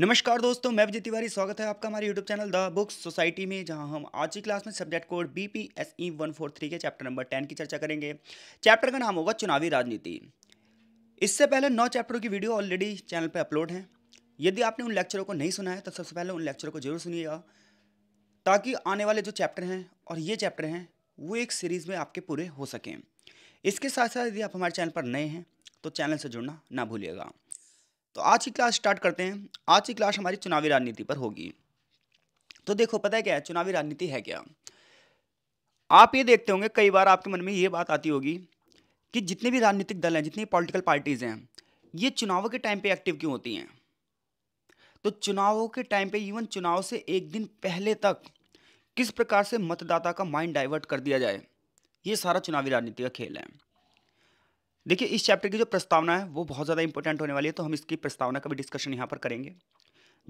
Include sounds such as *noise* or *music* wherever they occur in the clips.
नमस्कार दोस्तों मैं विजय तिवारी स्वागत है आपका हमारे YouTube channel the books society में जहां हम आज की क्लास में subject code B P S E one four three के चैप्टर नंबर टेन की चर्चा करेंगे चैप्टर का नाम होगा चुनावी राजनीति इससे पहले नौ चैप्टरों की वीडियो ऑलरेडी चैनल पर अपलोड हैं यदि आपने उन लेक्चरों को नहीं सुना है तो सबसे पहले उन लेक्चरों को जरूर सुनिएगा ताकि आने वाले जो चैप्टर हैं और ये चैप्टर हैं वो एक सीरीज़ में आपके पूरे हो सकें इसके साथ साथ यदि आप हमारे चैनल पर नए हैं तो चैनल से जुड़ना ना भूलिएगा तो आज की क्लास स्टार्ट करते हैं आज की क्लास हमारी चुनावी राजनीति पर होगी तो देखो पता है क्या है चुनावी राजनीति है क्या आप ये देखते होंगे कई बार आपके मन में ये बात आती होगी कि जितने भी राजनीतिक दल हैं जितनी पॉलिटिकल पार्टीज़ हैं ये चुनावों के टाइम पे एक्टिव क्यों होती हैं तो चुनावों के टाइम पे इवन चुनाव से एक दिन पहले तक किस प्रकार से मतदाता का माइंड डाइवर्ट कर दिया जाए ये सारा चुनावी राजनीति का खेल है देखिए इस चैप्टर की जो प्रस्तावना है वो बहुत ज़्यादा इंपॉर्टेंट होने वाली है तो हम इसकी प्रस्तावना का भी डिस्कशन यहाँ पर करेंगे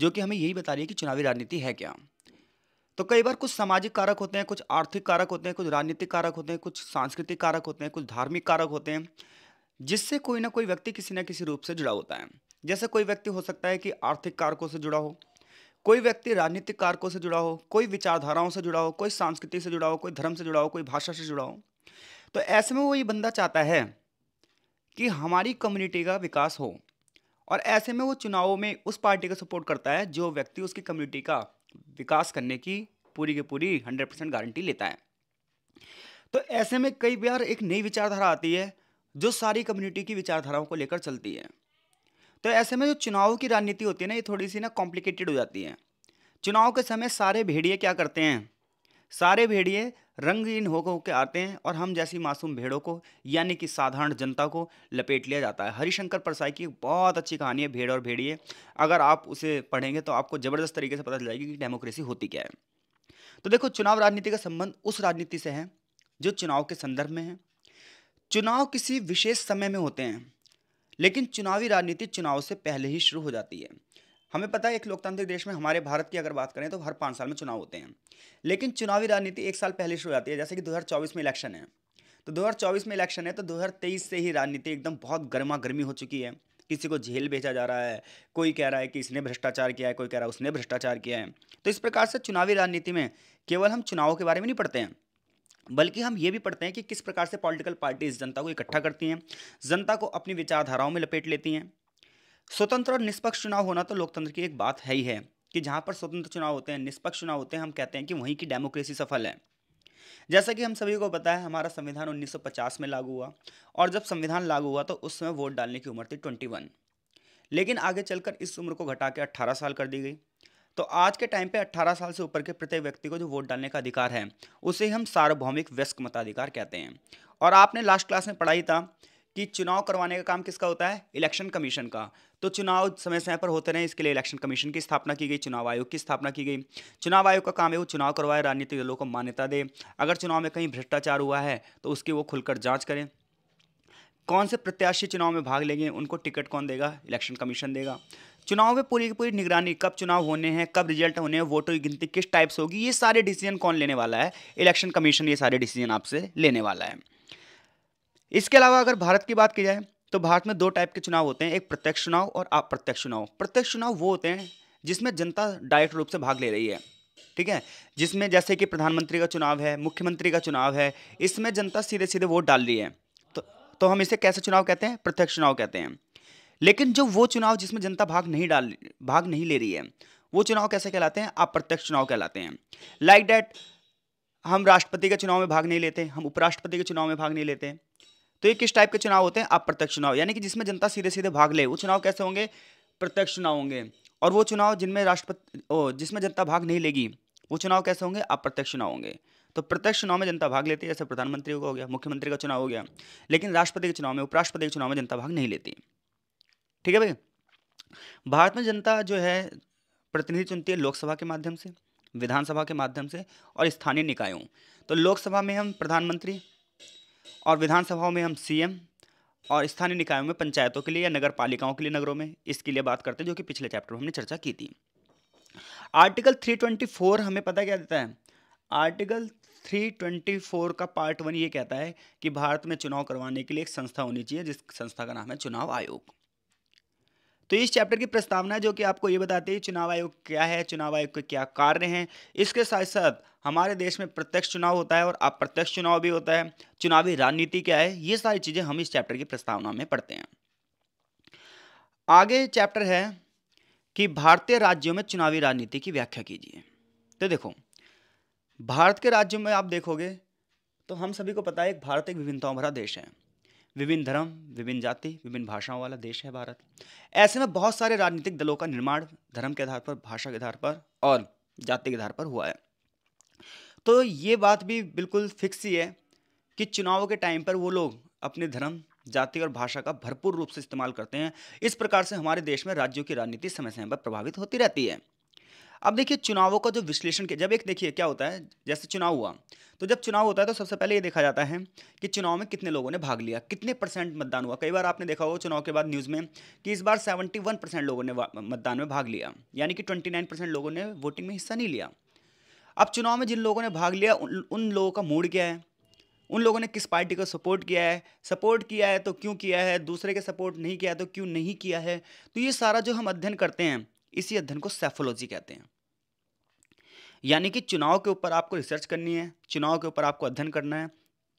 जो कि हमें यही बता रही है कि चुनावी राजनीति है क्या तो कई बार कुछ सामाजिक कारक होते हैं कुछ आर्थिक कारक होते हैं कुछ राजनीतिक कारक होते हैं कुछ सांस्कृतिक कारक होते हैं कुछ धार्मिक कारक होते हैं जिससे कोई ना कोई व्यक्ति किसी न किसी रूप से जुड़ा होता है जैसे कोई व्यक्ति हो सकता है कि आर्थिक कारकों से जुड़ा हो कोई व्यक्ति राजनीतिक कारकों से जुड़ा हो कोई विचारधाराओं से जुड़ा हो कोई सांस्कृति से जुड़ा हो कोई धर्म से जुड़ा हो कोई भाषा से जुड़ा हो तो ऐसे में वो ये बंदा चाहता है कि हमारी कम्युनिटी का विकास हो और ऐसे में वो चुनावों में उस पार्टी का सपोर्ट करता है जो व्यक्ति उसकी कम्युनिटी का विकास करने की पूरी की पूरी हंड्रेड परसेंट गारंटी लेता है तो ऐसे में कई बार एक नई विचारधारा आती है जो सारी कम्युनिटी की विचारधाराओं को लेकर चलती है तो ऐसे में जो चुनाव की राजनीति होती है ना ये थोड़ी सी ना कॉम्प्लिकेटेड हो जाती है चुनाव के समय सारे भेड़िए क्या करते हैं सारे भेड़िए रंगहीन होकर होकर आते हैं और हम जैसी मासूम भेड़ों को यानी कि साधारण जनता को लपेट लिया जाता है हरिशंकर परसाई की बहुत अच्छी कहानी है भेड़ और भेड़िए अगर आप उसे पढ़ेंगे तो आपको ज़बरदस्त तरीके से पता चल जाएगी कि डेमोक्रेसी होती क्या है तो देखो चुनाव राजनीति का संबंध उस राजनीति से है जो चुनाव के संदर्भ में है चुनाव किसी विशेष समय में होते हैं लेकिन चुनावी राजनीति चुनाव से पहले ही शुरू हो जाती है हमें पता है एक लोकतांत्रिक देश में हमारे भारत की अगर बात करें तो हर पाँच साल में चुनाव होते हैं लेकिन चुनावी राजनीति एक साल पहले शुरू होती है जैसे कि 2024 में इलेक्शन है तो 2024 में इलेक्शन है तो 2023 से ही राजनीति एकदम बहुत गर्मा गर्मी हो चुकी है किसी को जेल भेजा जा रहा है कोई कह रहा है कि इसने भ्रष्टाचार किया है कोई कह रहा है उसने भ्रष्टाचार किया है तो इस प्रकार से चुनावी राजनीति में केवल हम चुनावों के बारे में नहीं पढ़ते हैं बल्कि हम ये भी पढ़ते हैं कि किस प्रकार से पॉलिटिकल पार्टीज जनता को इकट्ठा करती हैं जनता को अपनी विचारधाराओं में लपेट लेती हैं स्वतंत्र और निष्पक्ष चुनाव होना तो लोकतंत्र की एक बात है ही है कि जहां पर स्वतंत्र चुनाव होते हैं निष्पक्ष चुनाव होते हैं हम कहते हैं कि वहीं की डेमोक्रेसी सफल है जैसा कि हम सभी को पता है हमारा संविधान 1950 में लागू हुआ और जब संविधान लागू हुआ तो उस समय वोट डालने की उम्र थी 21 लेकिन आगे चलकर इस उम्र को घटा के 18 साल कर दी गई तो आज के टाइम पे 18 साल से ऊपर के प्रत्येक व्यक्ति को जो वोट डालने का अधिकार है उसे हम सार्वभौमिक व्यस्क मताधिकार कहते हैं और आपने लास्ट क्लास में पढ़ाई था कि चुनाव करवाने का काम किसका होता है इलेक्शन कमीशन का तो चुनाव समय समय पर होते रहे इसके लिए इलेक्शन कमीशन की स्थापना की गई चुनाव आयोग की स्थापना की गई चुनाव आयोग का काम है वो चुनाव करवाए राजनीतिक दलों को मान्यता दे अगर चुनाव में कहीं भ्रष्टाचार हुआ है तो उसकी वो खुलकर जाँच करें कौन से प्रत्याशी चुनाव में भाग लेंगे उनको टिकट कौन देगा इलेक्शन कमीशन देगा चुनाव में पूरी की पूरी निगरानी कब चुनाव होने हैं कब रिजल्ट होने हैं वोटों की गिनती किस टाइप से होगी ये सारे डिसीजन कौन लेने वाला है इलेक्शन कमीशन ये सारे डिसीजन आपसे लेने वाला है इसके अलावा अगर भारत की बात की जाए तो भारत में दो टाइप के चुनाव होते हैं एक प्रत्यक्ष चुनाव और अप्रत्यक्ष चुनाव प्रत्यक्ष चुनाव वो होते हैं जिसमें जनता डायरेक्ट रूप से भाग ले रही है ठीक है जिसमें जैसे कि प्रधानमंत्री का चुनाव है मुख्यमंत्री का चुनाव है इसमें जनता सीधे सीधे वोट डाल रही है तो तो हम इसे कैसे चुनाव कहते हैं प्रत्यक्ष चुनाव कहते हैं लेकिन जो वो चुनाव जिसमें जनता भाग नहीं डाल भाग नहीं ले रही है वो चुनाव कैसे कहलाते हैं अप्रत्यक्ष चुनाव कहलाते हैं लाइक like डैट हम राष्ट्रपति के चुनाव में भाग नहीं लेते हम उपराष्ट्रपति के चुनाव में भाग नहीं लेते तो ये किस टाइप के चुनाव होते हैं अप्रत्यक्ष चुनाव यानी कि जिसमें जनता सीधे सीधे भाग ले वो चुनाव कैसे होंगे प्रत्यक्ष चुनाव होंगे और वो चुनाव जिनमें राष्ट्रपति जिसमें जनता भाग नहीं लेगी वो चुनाव कैसे होंगे अप्रत्यक्ष चुनाव होंगे तो प्रत्यक्ष चुनाव में जनता भाग लेती है जैसे प्रधानमंत्री का हो गया मुख्यमंत्री का चुनाव हो गया लेकिन राष्ट्रपति के चुनाव में उपराष्ट्रपति के चुनाव में जनता भाग नहीं लेती ठीक है भाई भारत में जनता जो है प्रतिनिधि चुनती है लोकसभा के माध्यम से विधानसभा के माध्यम से और स्थानीय निकायों तो लोकसभा में हम प्रधानमंत्री और विधानसभाओं में हम सीएम और स्थानीय निकायों में पंचायतों के लिए या नगर पालिकाओं के लिए नगरों में इसके लिए बात करते हैं जो कि पिछले चैप्टर में हमने चर्चा की थी आर्टिकल 324 हमें पता क्या देता है आर्टिकल 324 का पार्ट वन ये कहता है कि भारत में चुनाव करवाने के लिए एक संस्था होनी चाहिए जिस संस्था का नाम है चुनाव आयोग तो इस चैप्टर की प्रस्तावना जो कि आपको ये बताती है चुनाव आयोग क्या है चुनाव आयोग के क्या कार्य हैं इसके साथ साथ हमारे देश में प्रत्यक्ष चुनाव होता है और अप्रत्यक्ष चुनाव भी होता है चुनावी राजनीति क्या है ये सारी चीज़ें हम इस चैप्टर की प्रस्तावना में पढ़ते हैं आगे चैप्टर है कि भारतीय राज्यों में चुनावी राजनीति की व्याख्या कीजिए तो देखो भारत के राज्यों में आप देखोगे तो हम सभी को पता है एक भारत एक विभिन्नताओं भरा देश है विभिन्न धर्म विभिन्न जाति विभिन्न भाषाओं वाला देश है भारत ऐसे में बहुत सारे राजनीतिक दलों का निर्माण धर्म के आधार पर भाषा के आधार पर और जाति के आधार पर हुआ है तो ये बात भी बिल्कुल फिक्स ही है कि चुनाव के टाइम पर वो लोग अपने धर्म जाति और भाषा का भरपूर रूप से इस्तेमाल करते हैं इस प्रकार से हमारे देश में राज्यों की राजनीति समय समय पर प्रभावित होती रहती है अब देखिए चुनावों का जो विश्लेषण किया जब एक देखिए क्या होता है जैसे चुनाव हुआ तो जब चुनाव होता है तो सबसे पहले ये देखा जाता है कि चुनाव में कितने लोगों ने भाग लिया कितने परसेंट मतदान हुआ कई बार आपने देखा होगा चुनाव के बाद न्यूज़ में कि इस बार सेवेंटी वन परसेंट लोगों ने मतदान में भाग लिया यानी कि ट्वेंटी नाइन परसेंट लोगों ने वोटिंग में हिस्सा नहीं लिया अब चुनाव में जिन लोगों ने भाग लिया उन, उन लोगों का मूड क्या है उन लोगों ने किस पार्टी को सपोर्ट किया है सपोर्ट किया है तो क्यों किया है दूसरे के सपोर्ट नहीं किया है तो क्यों नहीं किया है तो ये सारा जो हम अध्ययन करते हैं इसी अध्ययन को सेफोलॉजी कहते हैं यानी कि चुनाव के ऊपर आपको रिसर्च करनी है चुनाव के ऊपर आपको अध्ययन करना है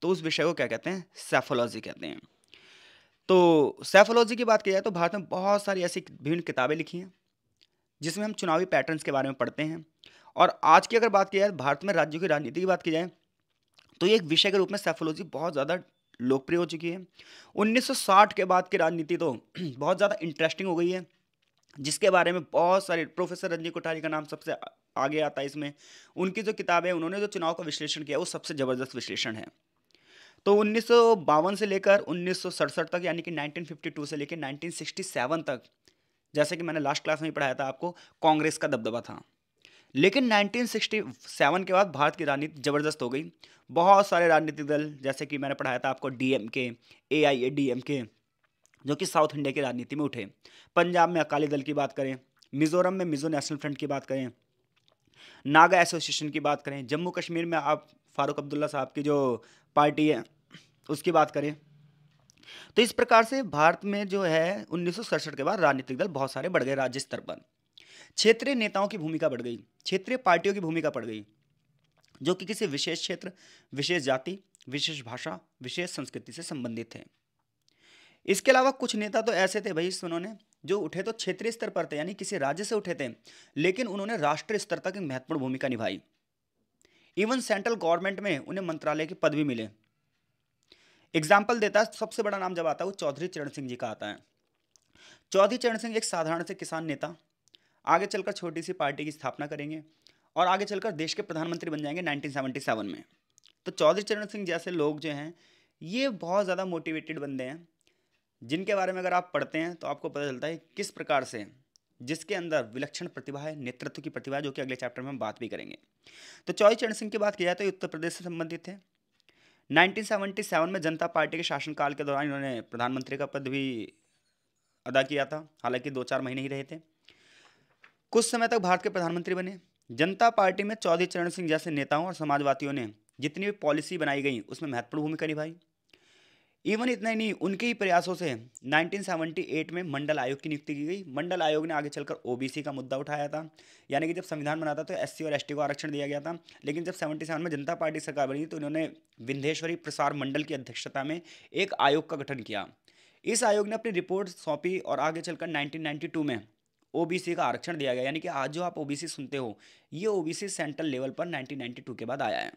तो उस विषय को क्या कहते हैं सेफोलॉजी कहते हैं तो सेफोलॉजी की बात की जाए तो भारत में बहुत सारी ऐसी विभिन्न किताबें लिखी हैं जिसमें हम चुनावी पैटर्न्स के बारे में पढ़ते हैं और आज की अगर बात की जाए भारत में राज्यों की राजनीति की बात की जाए तो ये एक विषय के रूप में सेफोलॉजी बहुत ज़्यादा लोकप्रिय हो चुकी है 1960 के बाद की राजनीति तो *clears throat* बहुत ज़्यादा इंटरेस्टिंग हो गई है जिसके बारे में बहुत सारे प्रोफेसर रंजीत कोठारी का नाम सबसे आगे आता है इसमें उनकी जो किताब है उन्होंने जो चुनाव का विश्लेषण किया वो सबसे ज़बरदस्त विश्लेषण है तो उन्नीस से लेकर उन्नीस तक यानी कि 1952 से लेकर 1967 तक जैसे कि मैंने लास्ट क्लास में पढ़ाया था आपको कांग्रेस का दबदबा था लेकिन 1967 के बाद भारत की राजनीति ज़बरदस्त हो गई बहुत सारे राजनीतिक दल जैसे कि मैंने पढ़ाया था आपको डी एम के ए आई ए डी एम के जो कि साउथ इंडिया की राजनीति में उठे पंजाब में अकाली दल की बात करें मिजोरम में मिजो नेशनल फ्रंट की बात करें नागा एसोसिएशन की बात करें जम्मू कश्मीर में आप फारूक अब्दुल्ला साहब की जो पार्टी है उसकी बात करें तो इस प्रकार से भारत में जो है उन्नीस के बाद राजनीतिक दल बहुत सारे बढ़ गए राज्य स्तर पर क्षेत्रीय नेताओं की भूमिका बढ़ गई क्षेत्रीय पार्टियों की भूमिका बढ़ गई जो कि किसी विशेष क्षेत्र विशेष जाति विशेष भाषा विशेष संस्कृति से संबंधित हैं इसके अलावा कुछ नेता तो ऐसे थे भाई उन्होंने जो उठे तो क्षेत्रीय स्तर पर थे यानी किसी राज्य से उठे थे लेकिन उन्होंने राष्ट्रीय स्तर तक महत्वपूर्ण भूमिका निभाई इवन सेंट्रल गवर्नमेंट में उन्हें मंत्रालय की पद भी मिले एग्जाम्पल देता है सबसे बड़ा नाम जब आता है वो चौधरी चरण सिंह जी का आता है चौधरी चरण सिंह एक साधारण से किसान नेता आगे चलकर छोटी सी पार्टी की स्थापना करेंगे और आगे चलकर देश के प्रधानमंत्री बन जाएंगे 1977 में तो चौधरी चरण सिंह जैसे लोग जो हैं ये बहुत ज़्यादा मोटिवेटेड बंदे हैं जिनके बारे में अगर आप पढ़ते हैं तो आपको पता चलता है किस प्रकार से जिसके अंदर विलक्षण प्रतिभा है नेतृत्व की प्रतिभा जो कि अगले चैप्टर में हम बात भी करेंगे तो चौधरी चरण सिंह की बात की जाए तो उत्तर प्रदेश से संबंधित है 1977 में जनता पार्टी के शासनकाल के दौरान इन्होंने प्रधानमंत्री का पद भी अदा किया था हालांकि दो चार महीने ही रहे थे कुछ समय तक भारत के प्रधानमंत्री बने जनता पार्टी में चौधरी चरण सिंह जैसे नेताओं और समाजवादियों ने जितनी भी पॉलिसी बनाई गई उसमें महत्वपूर्ण भूमिका निभाई इवन इतना ही नहीं उनके ही प्रयासों से 1978 में मंडल आयोग की नियुक्ति की गई मंडल आयोग ने आगे चलकर ओबीसी का मुद्दा उठाया था यानी कि जब संविधान बना था तो एससी और एसटी को आरक्षण दिया गया था लेकिन जब 77 में जनता पार्टी सरकार बनी तो उन्होंने विंधेश्वरी प्रसार मंडल की अध्यक्षता में एक आयोग का गठन किया इस आयोग ने अपनी रिपोर्ट सौंपी और आगे चलकर नाइनटीन में ओ का आरक्षण दिया गया यानी कि आज जो आप ओ सुनते हो ये ओ सेंट्रल लेवल पर नाइनटीन के बाद आया है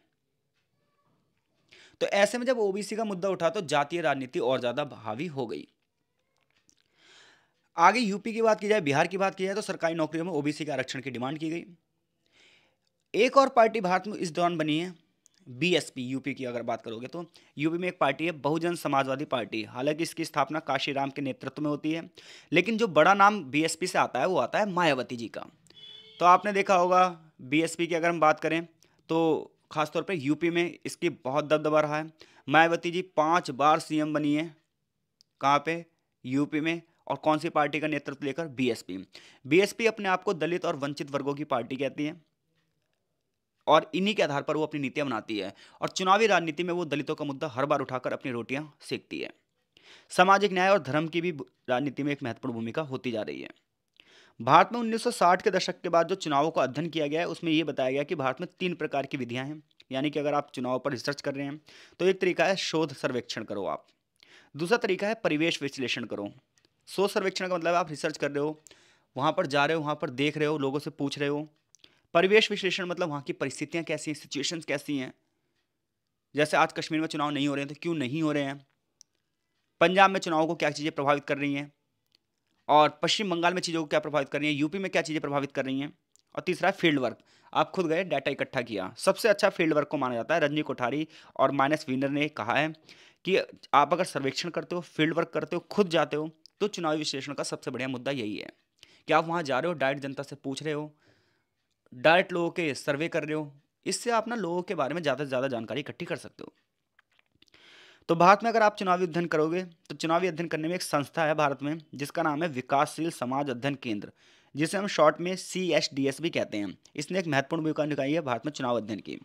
तो ऐसे में जब ओबीसी का मुद्दा उठा तो जातीय राजनीति और ज़्यादा भावी हो गई आगे यूपी की बात की जाए बिहार की बात की जाए तो सरकारी नौकरियों में ओबीसी के आरक्षण की डिमांड की गई एक और पार्टी भारत में इस दौरान बनी है बीएसपी यूपी की अगर बात करोगे तो यूपी में एक पार्टी है बहुजन समाजवादी पार्टी हालांकि इसकी स्थापना काशीराम के नेतृत्व में होती है लेकिन जो बड़ा नाम बीएसपी से आता है वो आता है मायावती जी का तो आपने देखा होगा बीएसपी की अगर हम बात करें तो खासतौर पर यूपी में इसकी बहुत दबदबा रहा है मायावती जी पांच बार सीएम बनी है कहाँ पर यूपी में और कौन सी पार्टी का नेतृत्व लेकर बीएसपी बीएसपी अपने आप को दलित और वंचित वर्गों की पार्टी कहती है और इन्हीं के आधार पर वो अपनी नीतियां बनाती है और चुनावी राजनीति में वो दलितों का मुद्दा हर बार उठाकर अपनी रोटियां सेकती है सामाजिक न्याय और धर्म की भी राजनीति में एक महत्वपूर्ण भूमिका होती जा रही है भारत में 1960 के दशक के बाद जो चुनावों का अध्ययन किया गया है उसमें यह बताया गया कि भारत में तीन प्रकार की विधियां हैं यानी कि अगर आप चुनाव पर रिसर्च कर रहे हैं तो एक तरीका है शोध सर्वेक्षण करो आप दूसरा तरीका है परिवेश विश्लेषण करो शोध सर्वेक्षण का मतलब आप रिसर्च कर रहे हो वहाँ पर जा रहे हो वहाँ पर देख रहे हो लोगों से पूछ रहे हो परिवेश विश्लेषण मतलब वहाँ की परिस्थितियाँ कैसी हैं सिचुएशंस कैसी हैं जैसे आज कश्मीर में चुनाव नहीं हो रहे हैं तो क्यों नहीं हो रहे हैं पंजाब में चुनाव को क्या चीज़ें प्रभावित कर रही हैं और पश्चिम बंगाल में चीज़ों को क्या प्रभावित कर रही है यूपी में क्या चीज़ें प्रभावित कर रही हैं और तीसरा फील्ड वर्क आप खुद गए डाटा इकट्ठा किया सबसे अच्छा फील्ड वर्क को माना जाता है रजनी कोठारी और माइनस विनर ने कहा है कि आप अगर सर्वेक्षण करते हो फील्ड वर्क करते हो खुद जाते हो तो चुनावी विश्लेषण का सबसे बढ़िया मुद्दा यही है कि आप वहाँ जा रहे हो डायरेक्ट जनता से पूछ रहे हो डायरेक्ट लोगों के सर्वे कर रहे हो इससे आप ना लोगों के बारे में ज़्यादा से ज़्यादा जानकारी इकट्ठी कर सकते हो तो भारत में अगर आप चुनावी अध्ययन करोगे तो चुनावी अध्ययन करने में एक संस्था है भारत में जिसका नाम है विकासशील समाज अध्ययन केंद्र जिसे हम शॉर्ट में सी एस डी एस भी कहते हैं इसने एक महत्वपूर्ण भूमिका निभाई है भारत में चुनाव अध्ययन की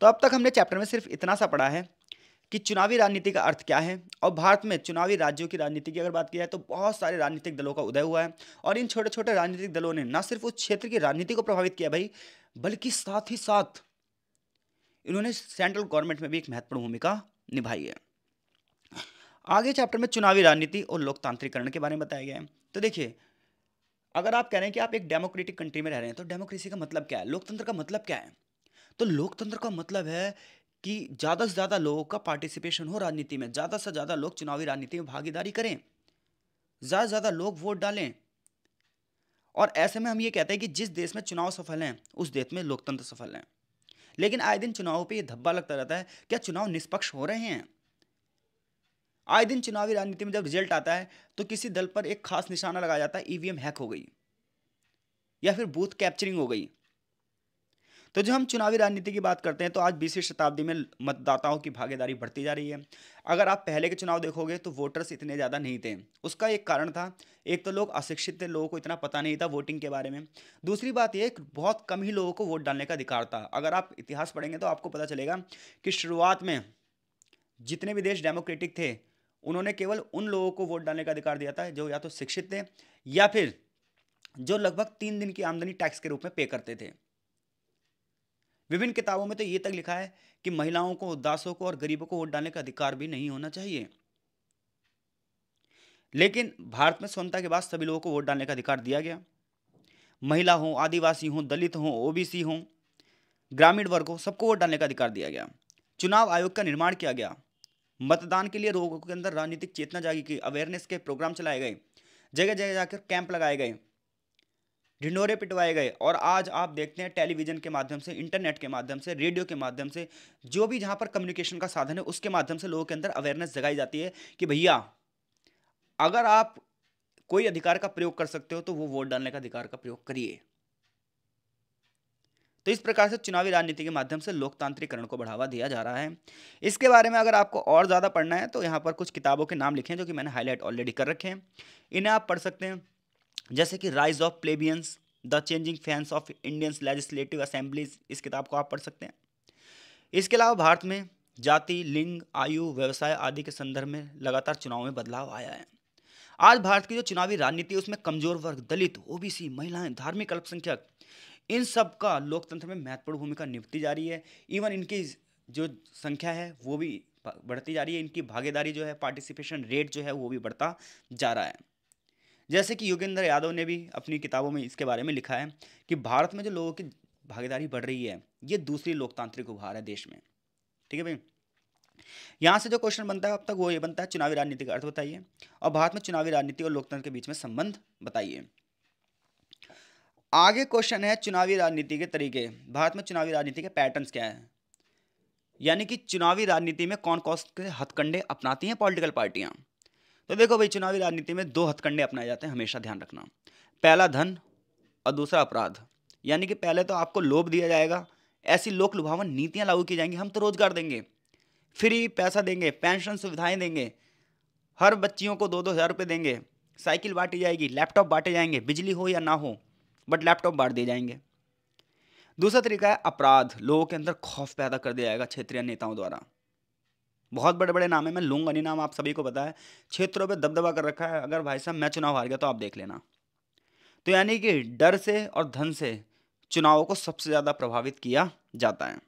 तो अब तक हमने चैप्टर में सिर्फ इतना सा पढ़ा है कि चुनावी राजनीति का अर्थ क्या है और भारत में चुनावी राज्यों की राजनीति की अगर बात की जाए तो बहुत सारे राजनीतिक दलों का उदय हुआ है और इन छोटे छोटे राजनीतिक दलों ने ना सिर्फ उस क्षेत्र की राजनीति को प्रभावित किया भाई बल्कि साथ ही साथ इन्होंने सेंट्रल गवर्नमेंट में भी एक महत्वपूर्ण भूमिका निभाई है आगे चैप्टर में चुनावी राजनीति और लोकतांत्रिकरण के बारे में बताया गया है तो देखिए अगर आप कह रहे हैं कि आप एक डेमोक्रेटिक कंट्री में रह रहे हैं तो डेमोक्रेसी का मतलब क्या है लोकतंत्र का मतलब क्या है तो लोकतंत्र का मतलब है कि ज़्यादा से ज़्यादा लोगों का पार्टिसिपेशन हो राजनीति में ज़्यादा से ज़्यादा लोग चुनावी राजनीति में भागीदारी करें ज़्यादा से ज़्यादा लोग वोट डालें और ऐसे में हम ये कहते हैं कि जिस देश में चुनाव सफल हैं उस देश में लोकतंत्र सफल हैं लेकिन आए दिन चुनावों पे ये धब्बा लगता रहता है क्या चुनाव निष्पक्ष हो रहे हैं आए दिन चुनावी राजनीति में जब रिजल्ट आता है तो किसी दल पर एक खास निशाना लगाया जाता है ईवीएम e हैक हो गई या फिर बूथ कैप्चरिंग हो गई तो जब हम चुनावी राजनीति की बात करते हैं तो आज बीसवीं शताब्दी में मतदाताओं की भागीदारी बढ़ती जा रही है अगर आप पहले के चुनाव देखोगे तो वोटर्स इतने ज़्यादा नहीं थे उसका एक कारण था एक तो लोग अशिक्षित थे लोगों को इतना पता नहीं था वोटिंग के बारे में दूसरी बात यह बहुत कम ही लोगों को वोट डालने का अधिकार था अगर आप इतिहास पढ़ेंगे तो आपको पता चलेगा कि शुरुआत में जितने भी देश डेमोक्रेटिक थे उन्होंने केवल उन लोगों को वोट डालने का अधिकार दिया था जो या तो शिक्षित थे या फिर जो लगभग तीन दिन की आमदनी टैक्स के रूप में पे करते थे विभिन्न किताबों में तो ये तक लिखा है कि महिलाओं को दासों को और गरीबों को वोट डालने का अधिकार भी नहीं होना चाहिए लेकिन भारत में स्वतंत्रता के बाद सभी लोगों को वोट डालने का अधिकार दिया गया महिला हों आदिवासी हों दलित हों ओबीसी हों ग्रामीण वर्ग हो सबको वोट डालने का अधिकार दिया गया चुनाव आयोग का निर्माण किया गया मतदान के लिए लोगों के अंदर राजनीतिक चेतना जागी की अवेयरनेस के प्रोग्राम चलाए गए जगह जगह जाकर कैंप लगाए गए ढिंडोरे पिटवाए गए और आज आप देखते हैं टेलीविज़न के माध्यम से इंटरनेट के माध्यम से रेडियो के माध्यम से जो भी जहाँ पर कम्युनिकेशन का साधन है उसके माध्यम से लोगों के अंदर अवेयरनेस जगाई जाती है कि भैया अगर आप कोई अधिकार का प्रयोग कर सकते हो तो वो वोट डालने का अधिकार का प्रयोग करिए तो इस प्रकार से चुनावी राजनीति के माध्यम से लोकतांत्रिकरण को बढ़ावा दिया जा रहा है इसके बारे में अगर आपको और ज़्यादा पढ़ना है तो यहाँ पर कुछ किताबों के नाम लिखे हैं जो कि मैंने हाईलाइट ऑलरेडी कर रखे हैं इन्हें आप पढ़ सकते हैं जैसे कि rise of plebeians the changing faces of Indians legislative assemblies इस किताब को आप पढ़ सकते हैं इसके अलावा भारत में जाति लिंग आयु व्यवसाय आदि के संदर्भ में लगातार चुनाव में बदलाव आया है आज भारत की जो चुनावी राजनीति है उसमें कमजोर वर्ग दलित ओबीसी महिलाएं धार्मिक अल्पसंख्यक इन सब का लोकतंत्र में महत्वपूर्ण भूमिका निभती जा रही है इवन इनकी जो संख्या है वो भी बढ़ती जा रही है इनकी भागीदारी जो है पार्टिसिपेशन रेट जो है वो भी बढ़ता जा रहा है जैसे कि योगेंद्र यादव ने भी अपनी किताबों में इसके बारे में लिखा है कि भारत में जो लोगों की भागीदारी बढ़ रही है ये दूसरी लोकतांत्रिक उभार है देश में ठीक है भाई यहाँ से जो क्वेश्चन बनता है अब तक वो ये बनता है चुनावी राजनीति का अर्थ बताइए और भारत में चुनावी राजनीति और लोकतंत्र के बीच में संबंध बताइए आगे क्वेश्चन है चुनावी राजनीति के तरीके भारत में चुनावी राजनीति के पैटर्न्स क्या हैं यानी कि चुनावी राजनीति में कौन कौन से हथकंडे अपनाती हैं पॉलिटिकल पार्टियां तो देखो भाई चुनावी राजनीति में दो हथकंडे अपनाए जाते हैं हमेशा ध्यान रखना पहला धन और दूसरा अपराध यानी कि पहले तो आपको लोभ दिया जाएगा ऐसी लोक लुभावन नीतियाँ लागू की जाएंगी हम तो रोजगार देंगे फ्री पैसा देंगे पेंशन सुविधाएं देंगे हर बच्चियों को दो दो हज़ार रुपये देंगे साइकिल बांटी जाएगी लैपटॉप बांटे जाएंगे बिजली हो या ना हो बट लैपटॉप बांट दिए जाएंगे दूसरा तरीका है अपराध लोगों के अंदर खौफ पैदा कर दिया जाएगा क्षेत्रीय नेताओं द्वारा बहुत बड़े बड़े नाम है मैं लूंगा नहीं नाम आप सभी को बताया क्षेत्रों पे दबदबा कर रखा है अगर भाई साहब मैं चुनाव हार गया तो आप देख लेना तो यानी कि डर से और धन से चुनावों को सबसे ज़्यादा प्रभावित किया जाता है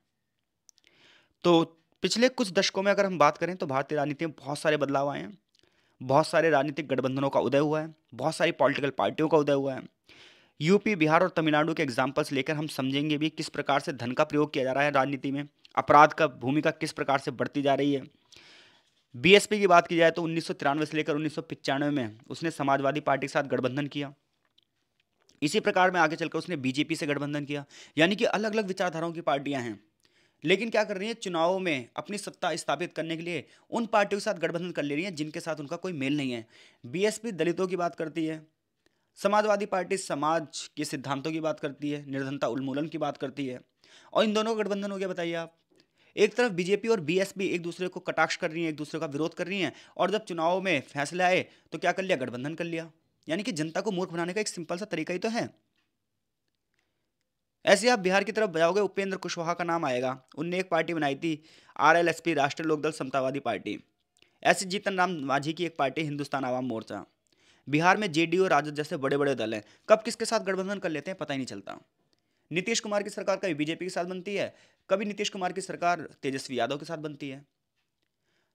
तो पिछले कुछ दशकों में अगर हम बात करें तो भारतीय राजनीति में बहुत सारे बदलाव आए हैं बहुत सारे राजनीतिक गठबंधनों का उदय हुआ है बहुत सारी पॉलिटिकल पार्टियों का उदय हुआ है यूपी बिहार और तमिलनाडु के एग्जाम्पल्स लेकर हम समझेंगे भी किस प्रकार से धन का प्रयोग किया जा रहा है राजनीति में अपराध का भूमिका किस प्रकार से बढ़ती जा रही है बीएसपी की बात की जाए तो उन्नीस से लेकर उन्नीस में उसने समाजवादी पार्टी के साथ गठबंधन किया इसी प्रकार में आगे चलकर उसने बीजेपी से गठबंधन किया यानी कि अलग अलग विचारधाराओं की पार्टियां हैं लेकिन क्या कर रही हैं चुनावों में अपनी सत्ता स्थापित करने के लिए उन पार्टियों के साथ गठबंधन कर ले रही हैं जिनके साथ उनका कोई मेल नहीं है बीएसपी दलितों की बात करती है समाजवादी पार्टी समाज के सिद्धांतों की बात करती है निर्धनता उन्मूलन की बात करती है और इन दोनों का गठबंधन हो गया बताइए आप एक तरफ बीजेपी और बीएसपी एक दूसरे को कटाक्ष कर रही हैं एक दूसरे का विरोध कर रही हैं और जब चुनाव में फैसले आए तो क्या कर लिया गठबंधन कर लिया यानी कि जनता को मूर्ख बनाने का एक सिंपल सा तरीका ही तो है ऐसे आप बिहार की तरफ जाओगे उपेंद्र कुशवाहा का नाम आएगा उनने एक पार्टी बनाई थी आर एल एस पी राष्ट्रीय लोकदल समतावादी पार्टी ऐसे जीतन राम मांझी की एक पार्टी हिंदुस्तान आवाम मोर्चा बिहार में जेडीयू और राजद जैसे बड़े बड़े दल हैं कब किसके साथ गठबंधन कर लेते हैं पता ही नहीं चलता नीतीश कुमार की सरकार कभी बीजेपी के साथ बनती है कभी नीतीश कुमार की सरकार तेजस्वी यादव के साथ बनती है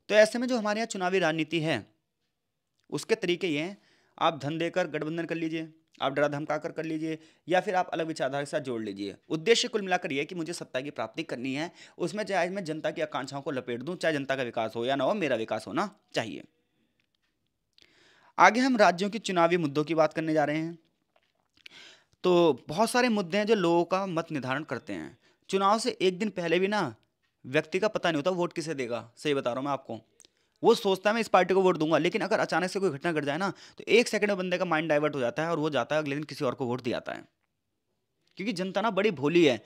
तो ऐसे में जो हमारे यहाँ चुनावी राजनीति है उसके तरीके ये हैं आप धन देकर गठबंधन कर लीजिए आप डरा धमका कर कर लीजिए या फिर आप अलग विचारधारा के साथ जोड़ लीजिए उद्देश्य कुल मिलाकर यह कि मुझे सत्ता की प्राप्ति करनी है उसमें चाहे मैं जनता की आकांक्षाओं को लपेट दूँ चाहे जनता का विकास हो या ना हो मेरा विकास होना चाहिए आगे हम राज्यों के चुनावी मुद्दों की बात करने जा रहे हैं तो बहुत सारे मुद्दे हैं जो लोगों का मत निर्धारण करते हैं चुनाव से एक दिन पहले भी ना व्यक्ति का पता नहीं होता वोट किसे देगा सही बता रहा हूँ मैं आपको वो सोचता है मैं इस पार्टी को वोट दूंगा लेकिन अगर अचानक से कोई घटना घट जाए ना तो एक सेकंड में बंदे का माइंड डाइवर्ट हो जाता है और वो जाता है अगले दिन किसी और को वोट दिया जाता है क्योंकि जनता ना बड़ी भोली है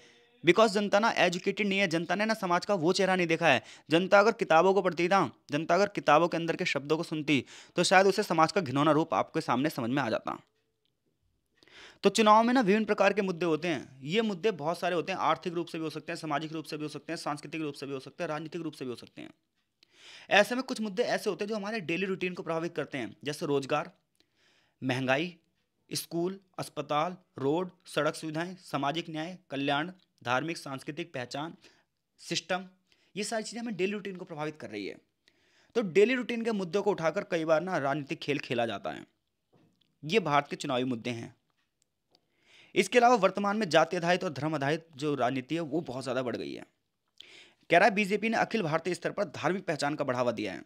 बिकॉज जनता ना एजुकेटेड नहीं है जनता ने ना समाज का वो चेहरा नहीं देखा है जनता अगर किताबों को पढ़ती ना जनता अगर किताबों के अंदर के शब्दों को सुनती तो शायद उसे समाज का घिनौना रूप आपके सामने समझ में आ जाता तो चुनाव में ना विभिन्न प्रकार के मुद्दे होते हैं ये मुद्दे बहुत सारे होते हैं आर्थिक रूप से भी हो सकते हैं सामाजिक रूप से भी हो सकते हैं सांस्कृतिक रूप से भी हो सकते हैं राजनीतिक रूप से भी हो सकते हैं ऐसे में कुछ मुद्दे ऐसे होते हैं जो हमारे डेली रूटीन को प्रभावित करते हैं जैसे रोजगार महंगाई स्कूल अस्पताल रोड सड़क सुविधाएं सामाजिक न्याय कल्याण धार्मिक सांस्कृतिक पहचान सिस्टम ये सारी चीज़ें हमें डेली रूटीन को प्रभावित कर रही है तो डेली रूटीन के मुद्दों को उठाकर कई बार ना राजनीतिक खेल खेला जाता है ये भारत के चुनावी मुद्दे हैं इसके अलावा वर्तमान में जाति आधारित और धर्म आधारित जो राजनीति है वो बहुत ज़्यादा बढ़ गई है कह रहा है बीजेपी ने अखिल भारतीय स्तर पर धार्मिक पहचान का बढ़ावा दिया है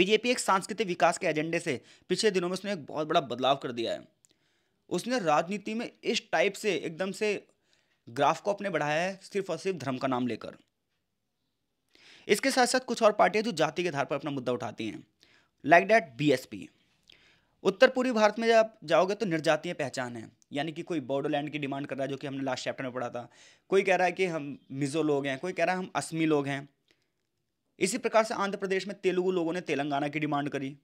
बीजेपी एक सांस्कृतिक विकास के एजेंडे से पिछले दिनों में उसने एक बहुत बड़ा बदलाव कर दिया है उसने राजनीति में इस टाइप से एकदम से ग्राफ को अपने बढ़ाया है सिर्फ और सिर्फ धर्म का नाम लेकर इसके साथ साथ कुछ और पार्टियां जो जाति के आधार पर अपना मुद्दा उठाती हैं लाइक डैट बी उत्तर पूर्वी भारत में जब जाओगे तो निर्जातीय पहचान है यानी कि कोई बॉडोलैंड की डिमांड कर रहा है जो कि हमने लास्ट चैप्टर में पढ़ा था कोई कह रहा है कि हम मिजो लोग हैं कोई कह रहा है हम असमी लोग हैं इसी प्रकार से आंध्र प्रदेश में तेलुगु लोगों ने तेलंगाना की डिमांड करी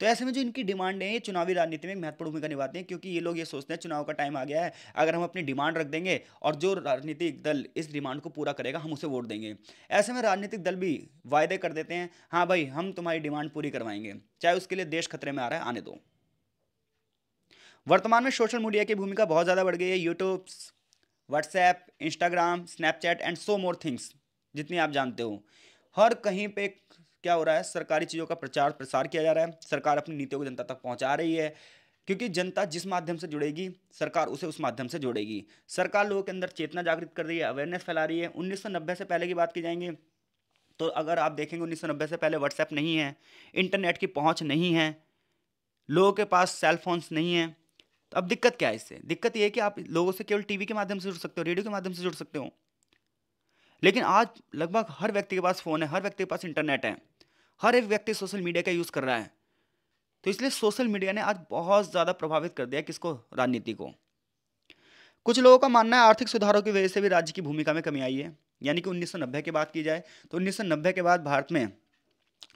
तो ऐसे में जो इनकी डिमांड है ये चुनावी राजनीति में महत्वपूर्ण भूमिका निभाते हैं क्योंकि ये लोग ये सोचते हैं चुनाव का टाइम आ गया है अगर हम अपनी डिमांड रख देंगे और जो राजनीतिक दल इस डिमांड को पूरा करेगा हम उसे वोट देंगे ऐसे में राजनीतिक दल भी वायदे कर देते हैं हाँ भाई हम तुम्हारी डिमांड पूरी करवाएंगे चाहे उसके लिए देश खतरे में आ रहा है आने दो वर्तमान में सोशल मीडिया की भूमिका बहुत ज़्यादा बढ़ गई है YouTube WhatsApp Instagram Snapchat and so more things जितनी आप जानते हो हर कहीं पे क्या हो रहा है सरकारी चीज़ों का प्रचार प्रसार किया जा रहा है सरकार अपनी नीतियों को जनता तक पहुँचा रही है क्योंकि जनता जिस माध्यम से जुड़ेगी सरकार उसे उस माध्यम से जोड़ेगी सरकार लोगों के अंदर चेतना जागृत कर रही है अवेयरनेस फैला रही है नब्बे से पहले की बात की जाएंगे तो अगर आप देखेंगे नब्बे से पहले व्हाट्सएप नहीं है इंटरनेट की पहुंच नहीं है लोगों के पास सेल फोन्स नहीं है तो अब दिक्कत क्या है इससे दिक्कत ये है कि आप लोगों से केवल टीवी के माध्यम से जुड़ सकते हो रेडियो के माध्यम से जुड़ सकते हो लेकिन आज लगभग हर व्यक्ति के पास फ़ोन है हर व्यक्ति के पास इंटरनेट है हर एक व्यक्ति सोशल मीडिया का यूज़ कर रहा है तो इसलिए सोशल मीडिया ने आज बहुत ज़्यादा प्रभावित कर दिया किसको राजनीति को कुछ लोगों का मानना है आर्थिक सुधारों की वजह से भी राज्य की भूमिका में कमी आई है यानी कि 1990 की बात की जाए तो 1990 के बाद भारत में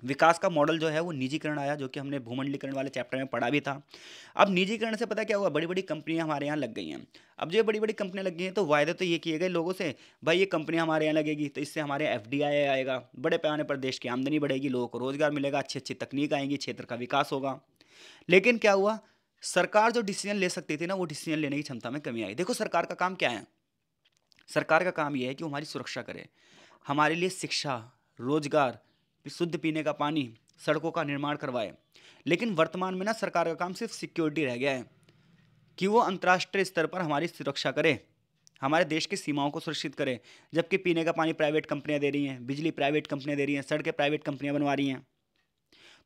विकास का मॉडल जो है वो निजीकरण आया जो कि हमने भूमंडलीकरण वाले चैप्टर में पढ़ा भी था अब निजीकरण से पता क्या हुआ बड़ी बड़ी कंपनियां हमारे यहाँ लग गई हैं अब जो बड़ी बड़ी कंपनियां लग गई हैं तो वायदे तो ये किए गए लोगों से भाई ये कंपनियाँ हमारे यहाँ लगेगी तो इससे हमारे एफ आएगा बड़े पैमाने पर देश की आमदनी बढ़ेगी लोगों को रोज़गार मिलेगा अच्छी अच्छी तकनीक आएंगी क्षेत्र का विकास होगा लेकिन क्या हुआ सरकार जो डिसीजन ले सकती थी ना वो डिसीजन लेने की क्षमता में कमी आई देखो सरकार का काम क्या है सरकार का काम यह है कि हमारी सुरक्षा करे हमारे लिए शिक्षा रोजगार कि शुद्ध पीने का पानी सड़कों का निर्माण करवाए लेकिन वर्तमान में ना सरकार का काम सिर्फ सिक्योरिटी रह गया है कि वो अंतर्राष्ट्रीय स्तर पर हमारी सुरक्षा करे हमारे देश की सीमाओं को सुरक्षित करे जबकि पीने का पानी प्राइवेट कंपनियां दे रही हैं बिजली प्राइवेट कंपनियां दे रही हैं सड़कें प्राइवेट कंपनियां बनवा रही हैं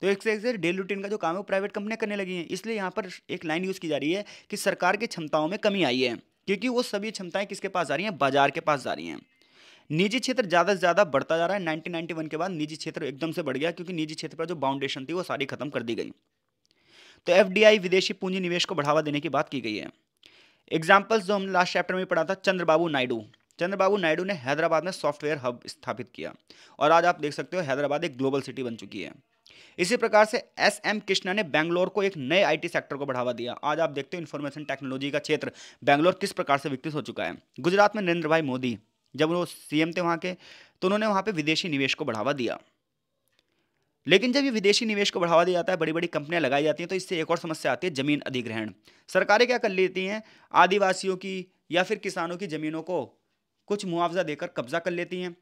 तो एक से एक से डेली रूटीन का जो काम है वो प्राइवेट कंपनियां करने लगी हैं इसलिए यहाँ पर एक लाइन यूज़ की जा रही है कि सरकार की क्षमताओं में कमी आई है क्योंकि वो सभी क्षमताएं किसके पास जा रही हैं बाजार के पास जा रही हैं निजी क्षेत्र ज़्यादा से ज़्यादा बढ़ता जा रहा है नाइनटीन के बाद निजी क्षेत्र एकदम से बढ़ गया क्योंकि निजी क्षेत्र पर जो बाउंडेशन थी वो सारी खत्म कर दी गई तो एफ विदेशी पूंजी निवेश को बढ़ावा देने की बात की गई है एग्जाम्पल्स जो हमने लास्ट चैप्टर में पढ़ा था चंद्रबाबू नायडू चंद्रबाबू नायडू ने हैदराबाद में सॉफ्टवेयर हब स्थापित किया और आज आप देख सकते हो हैदराबाद एक ग्लोबल सिटी बन चुकी है इसी प्रकार से एस एम कृष्णा ने बैंगलोर को एक नए आईटी सेक्टर को बढ़ावा दिया आज आप देखते हो इन्फॉर्मेशन टेक्नोलॉजी का क्षेत्र बैंगलोर किस प्रकार से विकसित हो चुका है गुजरात में नरेंद्र भाई मोदी जब वो सीएम थे वहाँ के तो उन्होंने वहाँ पे विदेशी निवेश को बढ़ावा दिया लेकिन जब ये विदेशी निवेश को बढ़ावा दिया जाता है बड़ी बड़ी कंपनियां लगाई जाती हैं तो इससे एक और समस्या आती है जमीन अधिग्रहण सरकारें क्या कर लेती हैं आदिवासियों की या फिर किसानों की ज़मीनों को कुछ मुआवजा देकर कब्जा कर लेती हैं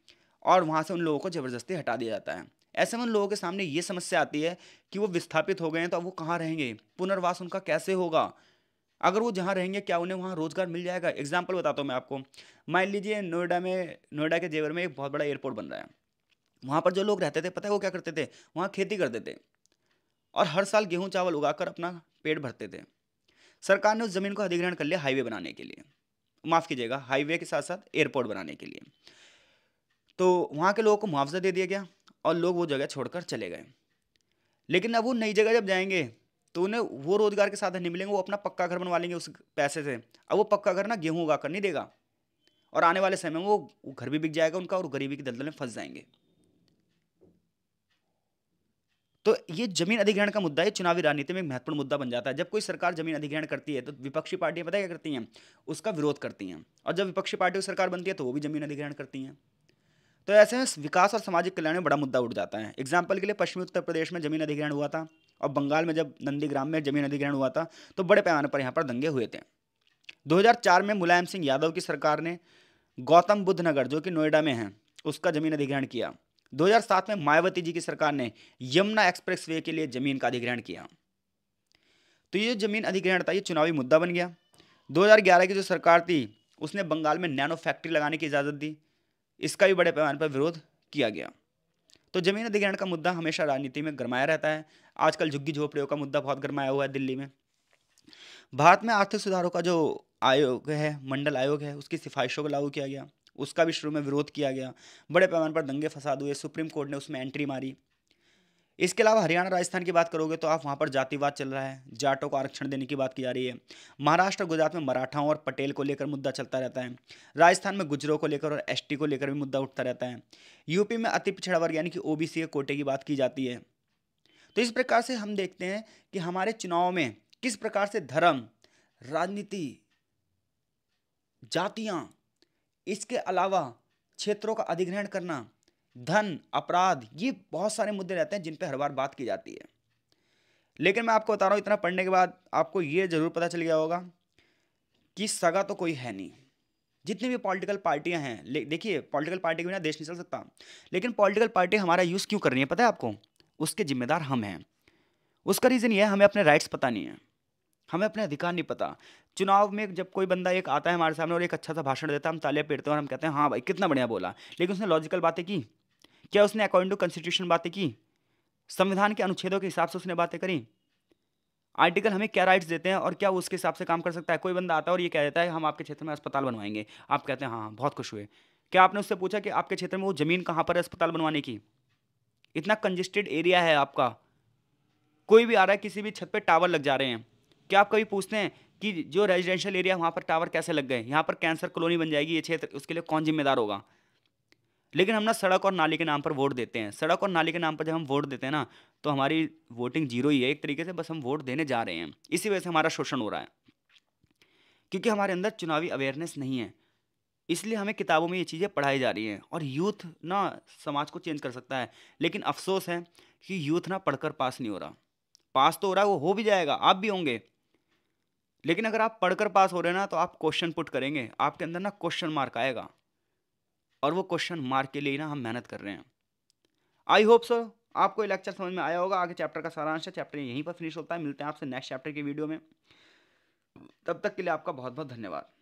और वहाँ से उन लोगों को ज़बरदस्ती हटा दिया जाता है ऐसे में उन लोगों के सामने ये समस्या आती है कि वो विस्थापित हो गए हैं तो अब वो कहाँ रहेंगे पुनर्वास उनका कैसे होगा अगर वो जहाँ रहेंगे क्या उन्हें वहाँ रोज़गार मिल जाएगा एग्जाम्पल बताता हूँ मैं आपको मान लीजिए नोएडा में नोएडा के जेवर में एक बहुत बड़ा एयरपोर्ट बन रहा है वहाँ पर जो लोग रहते थे पता है वो क्या करते थे वहाँ खेती करते थे और हर साल गेहूँ चावल उगाकर अपना पेट भरते थे सरकार ने उस ज़मीन को अधिग्रहण कर लिया हाईवे बनाने के लिए माफ़ कीजिएगा हाईवे के साथ साथ एयरपोर्ट बनाने के लिए तो वहाँ के लोगों को मुआवजा दे दिया गया और लोग वो जगह छोड़कर चले गए लेकिन अब वो नई जगह जब जाएंगे तो उन्हें वो रोजगार के साधन नहीं मिलेंगे वो अपना पक्का घर बनवा लेंगे उस पैसे से अब वो पक्का घर ना गेहूँ उगा कर नहीं देगा और आने वाले समय में वो घर भी बिक जाएगा उनका और गरीबी के दलदल में फंस जाएंगे तो ये जमीन अधिग्रहण का मुद्दा है चुनावी राजनीति में एक महत्वपूर्ण मुद्दा बन जाता है जब कोई सरकार जमीन अधिग्रहण करती है तो विपक्षी पार्टियां पता क्या करती हैं उसका विरोध करती हैं और जब विपक्षी पार्टी की सरकार बनती है तो वो भी जमीन अधिग्रहण करती हैं तो ऐसे में विकास और सामाजिक कल्याण में बड़ा मुद्दा उठ जाता है एग्जाम्पल के लिए पश्चिमी उत्तर प्रदेश में जमीन अधिग्रहण हुआ था और बंगाल में जब नंदीग्राम में जमीन अधिग्रहण हुआ था तो बड़े पैमाने पर यहाँ पर दंगे हुए थे 2004 में मुलायम सिंह यादव की सरकार ने गौतम बुद्ध नगर जो कि नोएडा में है उसका जमीन अधिग्रहण किया 2007 में मायावती जी की सरकार ने यमुना एक्सप्रेस वे के लिए जमीन का अधिग्रहण किया तो ये जमीन अधिग्रहण था ये चुनावी मुद्दा बन गया 2011 की जो सरकार थी उसने बंगाल में नैनो फैक्ट्री लगाने की इजाज़त दी इसका भी बड़े पैमाने पर विरोध किया गया तो जमीन अधिग्रहण का मुद्दा हमेशा राजनीति में गरमाया रहता है आजकल झुग्गी झोपड़ियों का मुद्दा बहुत गरमाया हुआ है दिल्ली में भारत में आर्थिक सुधारों का जो आयोग है मंडल आयोग है उसकी सिफारिशों को लागू किया गया उसका भी शुरू में विरोध किया गया बड़े पैमाने पर दंगे फसाद हुए सुप्रीम कोर्ट ने उसमें एंट्री मारी इसके अलावा हरियाणा राजस्थान की बात करोगे तो आप वहाँ पर जातिवाद चल रहा है जाटों को आरक्षण देने की बात की जा रही है महाराष्ट्र गुजरात में मराठाओं और पटेल को लेकर मुद्दा चलता रहता है राजस्थान में गुजरों को लेकर और एस को लेकर भी मुद्दा उठता रहता है यूपी में अति पिछड़ा वर्ग यानी कि ओ के कोटे की बात की जाती है तो इस प्रकार से हम देखते हैं कि हमारे चुनाव में किस प्रकार से धर्म राजनीति जातियाँ इसके अलावा क्षेत्रों का अधिग्रहण करना धन अपराध ये बहुत सारे मुद्दे रहते हैं जिन पर हर बार बात की जाती है लेकिन मैं आपको बता रहा हूँ इतना पढ़ने के बाद आपको ये ज़रूर पता चल गया होगा कि सगा तो कोई है नहीं जितनी भी पॉलिटिकल पार्टियां हैं देखिए पॉलिटिकल पार्टी के बिना देश नहीं चल सकता लेकिन पॉलिटिकल पार्टी हमारा यूज़ क्यों कर रही है पता है आपको उसके जिम्मेदार हम हैं उसका रीज़न ये है हमें अपने राइट्स पता नहीं है हमें अपने अधिकार नहीं पता चुनाव में जब कोई बंदा एक आता है हमारे सामने और एक अच्छा सा भाषण देता है हम तालियां पेड़ते हैं और हम कहते हैं हाँ भाई कितना बढ़िया बोला लेकिन उसने लॉजिकल बातें की क्या उसने अकॉर्डिंग टू कॉन्स्टिट्यूशन बातें की संविधान के अनुच्छेदों के हिसाब से उसने बातें करी आर्टिकल हमें क्या राइट्स देते हैं और क्या वो उसके हिसाब से काम कर सकता है कोई बंदा आता है और ये कह देता है हम आपके क्षेत्र में अस्पताल बनवाएंगे आप कहते हैं हाँ, हाँ बहुत खुश हुए क्या आपने उससे पूछा कि आपके क्षेत्र में वो ज़मीन कहाँ पर है अस्पताल बनवाने की इतना कंजेस्टेड एरिया है आपका कोई भी आ रहा है किसी भी छत पर टावर लग जा रहे हैं क्या आप कभी पूछते हैं कि जो रेजिडेंशियल एरिया वहाँ पर टावर कैसे लग गए यहाँ पर कैंसर कॉलोनी बन जाएगी ये क्षेत्र उसके लिए कौन जिम्मेदार होगा लेकिन हम ना सड़क और नाली के नाम पर वोट देते हैं सड़क और नाली के नाम पर जब हम वोट देते हैं ना तो हमारी वोटिंग जीरो ही है एक तरीके से बस हम वोट देने जा रहे हैं इसी वजह से हमारा शोषण हो रहा है क्योंकि हमारे अंदर चुनावी अवेयरनेस नहीं है इसलिए हमें किताबों में ये चीज़ें पढ़ाई जा रही हैं और यूथ ना समाज को चेंज कर सकता है लेकिन अफसोस है कि यूथ ना पढ़कर पास नहीं हो रहा पास तो हो रहा है वो हो भी जाएगा आप भी होंगे लेकिन अगर आप पढ़कर पास हो रहे हैं ना तो आप क्वेश्चन पुट करेंगे आपके अंदर ना क्वेश्चन मार्क आएगा और वो क्वेश्चन मार्क के लिए ना हम मेहनत कर रहे हैं आई होप सो आपको लेक्चर समझ में आया होगा आगे चैप्टर का सारांश है चैप्टर यहीं पर फिनिश होता है मिलते हैं आपसे नेक्स्ट चैप्टर की वीडियो में तब तक के लिए आपका बहुत बहुत धन्यवाद